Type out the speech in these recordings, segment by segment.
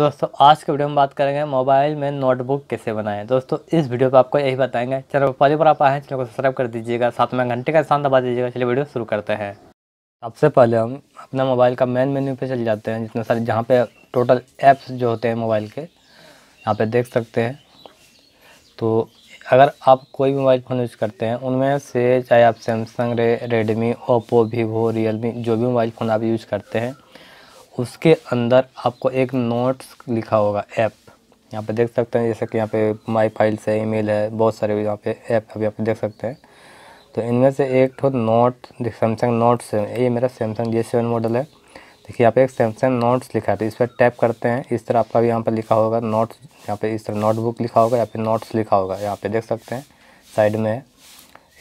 दोस्तों आज के वीडियो में बात करेंगे मोबाइल में नोटबुक कैसे बनाएं दोस्तों इस वीडियो पर आपको यही बताएंगे चलो पहली बार आप आए हैं चैनल को सब्सक्राइब कर दीजिएगा साथ में घंटे का स्थान दबा दीजिएगा चलिए वीडियो शुरू करते हैं सबसे पहले हम अपना मोबाइल का मेन मेन्यू पे चले जाते हैं जितने सारे जहाँ पे टोटल ऐप्स जो होते हैं मोबाइल के यहाँ पर देख सकते हैं तो अगर आप कोई भी मोबाइल फ़ोन यूज़ करते हैं उनमें से चाहे आप Samsung Redmi Oppo Vivo Realme जो भी मोबाइल फ़ोन आप यूज़ करते हैं उसके अंदर आपको एक नोट्स लिखा होगा ऐप यहाँ पे देख सकते हैं जैसे कि यहाँ पे माई फाइल्स है ईमेल है बहुत सारे यहाँ पे ऐप अभी आप देख सकते हैं तो इनमें से एक तो नोट सैमसंग नोट्स है ये मेरा सैमसंग जे सेवन मॉडल है देखिए यहाँ पे एक सैमसंग नोट्स लिखा है तो इस पर टैप करते हैं इस तरह आपका भी यहाँ पर लिखा होगा नोट्स यहाँ पर इस तरह नोटबुक लिखा होगा यहाँ फिर नोट्स लिखा होगा यहाँ पर देख सकते हैं साइड में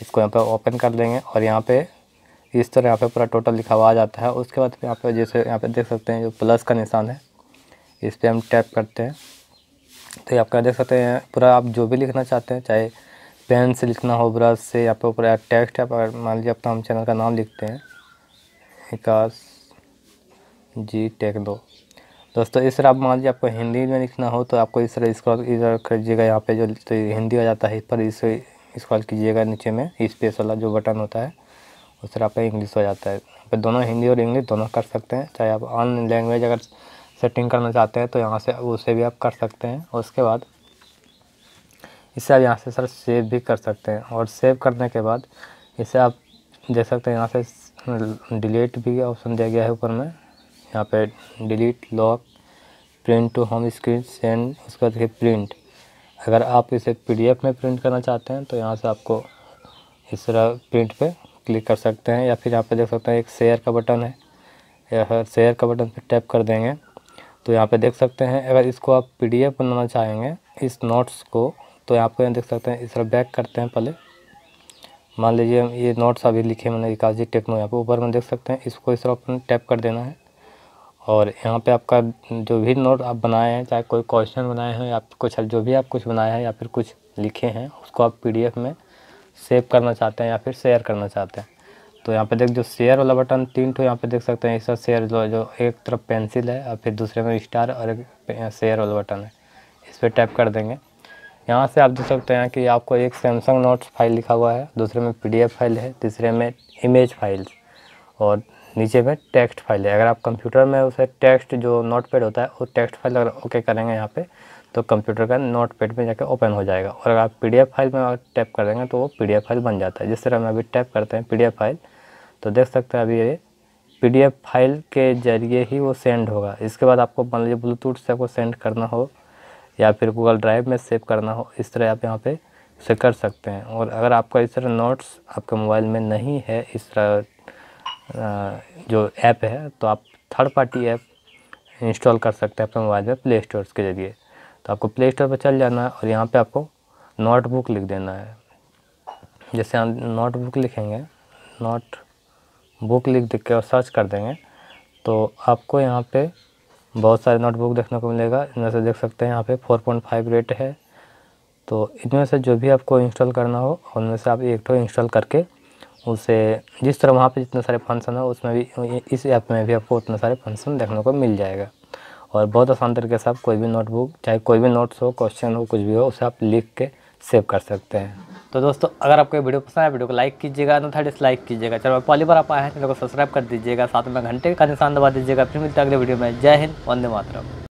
इसको यहाँ पर ओपन कर लेंगे और यहाँ पर इस तरह यहाँ पे पूरा टोटल लिखा हुआ आ जाता है उसके बाद यहाँ पे जैसे यहाँ पे देख सकते हैं जो प्लस का निशान है इस पर हम टैप करते हैं तो आप क्या देख सकते हैं पूरा आप जो भी लिखना चाहते हैं चाहे पेन से लिखना हो ब्रश से यहाँ पे पूरा टेक्स्ट या मान लीजिए अपना हम चैनल का नाम लिखते हैं विकास जी टेक दो दोस्तों इस तरह आप मान लीजिए आपको हिंदी में लिखना हो तो आपको इस तरह स्क्रॉल इधर दीजिएगा यहाँ पे जो तो हिंदी आ जाता है इस पर इस स्क्रॉल कीजिएगा नीचे में स्पेस वाला जो बटन होता है और फिर आपका इंग्लिश हो जाता है फिर दोनों हिंदी और इंग्लिश दोनों कर सकते हैं चाहे आप ऑन लैंग्वेज अगर सेटिंग करना चाहते हैं तो यहाँ से उसे भी आप कर सकते हैं और उसके बाद इसे आप यहाँ से सर सेव भी कर सकते हैं और सेव करने के बाद इसे आप देख सकते हैं यहाँ से डिलीट भी ऑप्शन दिया गया है ऊपर में यहाँ पे delete lock print to home screen send उसके बाद देखिए प्रिंट अगर आप इसे पीडीएफ में प्रिंट करना चाहते हैं तो यहाँ से आपको इस तरह प्रिंट पे क्लिक कर सकते हैं या फिर यहाँ पे देख सकते हैं एक शेयर का बटन है या फिर शेयर का बटन पर टैप कर देंगे तो यहाँ पे देख सकते हैं अगर इसको आप पीडीएफ बनाना चाहेंगे इस नोट्स को तो यहाँ पे देख सकते हैं इस तरह बैक करते हैं पहले मान लीजिए ये नोट्स अभी लिखे मैंने जी टेक्नो यहाँ पर ऊपर में देख सकते हैं इसको इस तरह टैप कर देना है और यहाँ पे आपका जो भी नोट आप बनाए हैं चाहे कोई क्वेश्चन बनाए हैं या कुछ जो भी आप कुछ बनाए हैं या फिर कुछ लिखे हैं उसको आप पीडीएफ में सेव करना चाहते हैं या फिर शेयर करना चाहते हैं तो यहाँ पे देख जो शेयर वाला बटन तीन ठो यहाँ पे देख सकते हैं इसका शेयर जो जो एक तरफ पेंसिल है और फिर दूसरे में स्टार और एक शेयर वाला बटन है इस पर टैप कर देंगे यहाँ से आप देख सकते हैं कि आपको एक सैमसंग नोट्स फाइल लिखा हुआ है दूसरे में पी फाइल है तीसरे में इमेज फाइल्स और नीचे में टेक्स्ट फाइल है अगर आप कंप्यूटर में उसे टेक्स्ट जो नोट पैड होता है वो टेक्स्ट फाइल अगर ओके करेंगे यहाँ पे तो कंप्यूटर का नोट पैड में जाकर ओपन हो जाएगा और अगर आप पी फाइल में टैप कर देंगे तो वो पी फाइल बन जाता है जिस तरह हम अभी टैप करते हैं पी फाइल तो देख सकते हैं अभी ये पी फाइल के ज़रिए ही वो सेंड होगा इसके बाद आपको मान लीजिए ब्लूटूथ से आपको सेंड करना हो या फिर गूगल ड्राइव में सेव करना हो इस तरह आप यहाँ पे से कर सकते हैं और अगर आपका इस तरह नोट्स आपके मोबाइल में नहीं है इस तरह जो ऐप है तो आप थर्ड पार्टी ऐप इंस्टॉल कर सकते हैं अपने मोबाइल में प्ले स्टोर के ज़रिए तो आपको प्ले स्टोर पर चल जाना है और यहाँ पे आपको नोटबुक लिख देना है जैसे हम नोटबुक लिखेंगे नोट बुक लिख देख के और सर्च कर देंगे तो आपको यहाँ पे बहुत सारे नोटबुक देखने को मिलेगा इनमें से देख सकते हैं यहाँ पे 4.5 रेट है तो इनमें से जो भी आपको इंस्टॉल करना हो उनमें से आप एक तो इंस्टॉल करके उसे जिस तरह वहाँ पे जितने सारे फंक्शन है उसमें भी इस ऐप में भी आपको उतने सारे फंक्शन देखने को मिल जाएगा और बहुत आसान तरीके से आप कोई भी नोटबुक चाहे कोई भी नोट्स हो क्वेश्चन हो कुछ भी हो उसे आप लिख के सेव कर सकते हैं तो दोस्तों अगर आपको वीडियो पसंद आया वीडियो को लाइक कीजिएगा था डिसलाइक कीजिएगा चलो पहली बार आप आए हैं चैनल को सब्सक्राइब कर दीजिएगा साथ में घंटे का निशान दबा दीजिएगा फिर मिलते हैं अगले वीडियो में जय हिंद वंदे मातरम